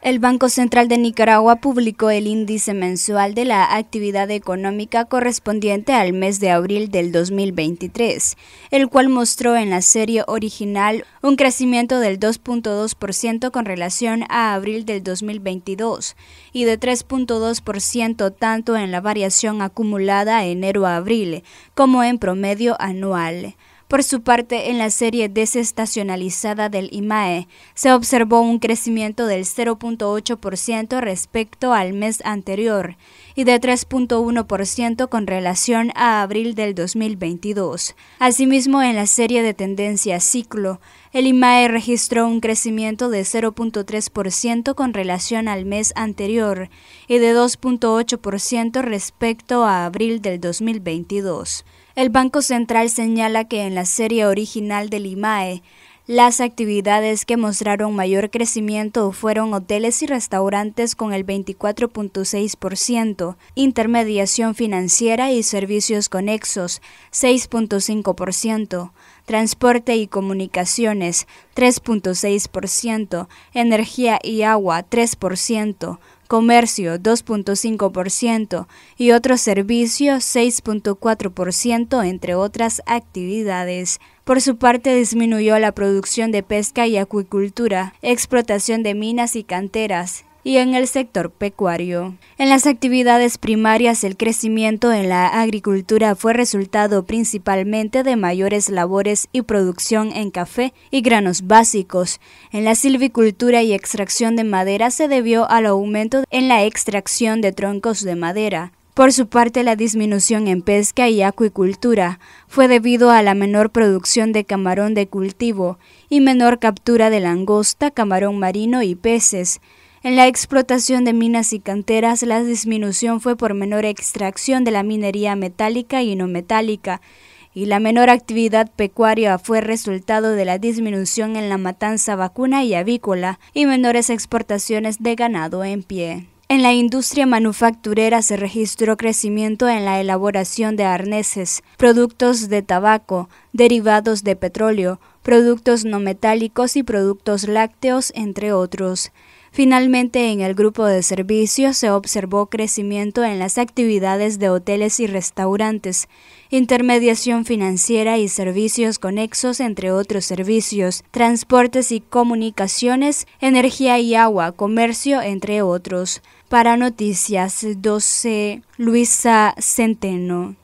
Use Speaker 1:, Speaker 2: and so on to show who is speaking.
Speaker 1: El Banco Central de Nicaragua publicó el índice mensual de la actividad económica correspondiente al mes de abril del 2023, el cual mostró en la serie original un crecimiento del 2.2% con relación a abril del 2022 y de 3.2% tanto en la variación acumulada enero a abril como en promedio anual. Por su parte, en la serie desestacionalizada del IMAE, se observó un crecimiento del 0.8% respecto al mes anterior y de 3.1% con relación a abril del 2022. Asimismo, en la serie de tendencia ciclo, el IMAE registró un crecimiento de 0.3% con relación al mes anterior y de 2.8% respecto a abril del 2022. El Banco Central señala que en la serie original del IMAE, las actividades que mostraron mayor crecimiento fueron hoteles y restaurantes con el 24.6%, intermediación financiera y servicios conexos 6.5%, transporte y comunicaciones 3.6%, energía y agua 3%, comercio 2.5% y otros servicios 6.4%, entre otras actividades. Por su parte, disminuyó la producción de pesca y acuicultura, explotación de minas y canteras, y en el sector pecuario. En las actividades primarias, el crecimiento en la agricultura fue resultado principalmente de mayores labores y producción en café y granos básicos. En la silvicultura y extracción de madera se debió al aumento en la extracción de troncos de madera. Por su parte, la disminución en pesca y acuicultura fue debido a la menor producción de camarón de cultivo y menor captura de langosta, camarón marino y peces. En la explotación de minas y canteras, la disminución fue por menor extracción de la minería metálica y no metálica, y la menor actividad pecuaria fue resultado de la disminución en la matanza vacuna y avícola y menores exportaciones de ganado en pie. En la industria manufacturera se registró crecimiento en la elaboración de arneses, productos de tabaco, derivados de petróleo, productos no metálicos y productos lácteos, entre otros. Finalmente, en el grupo de servicios se observó crecimiento en las actividades de hoteles y restaurantes, intermediación financiera y servicios conexos, entre otros servicios, transportes y comunicaciones, energía y agua, comercio, entre otros. Para Noticias 12, Luisa Centeno.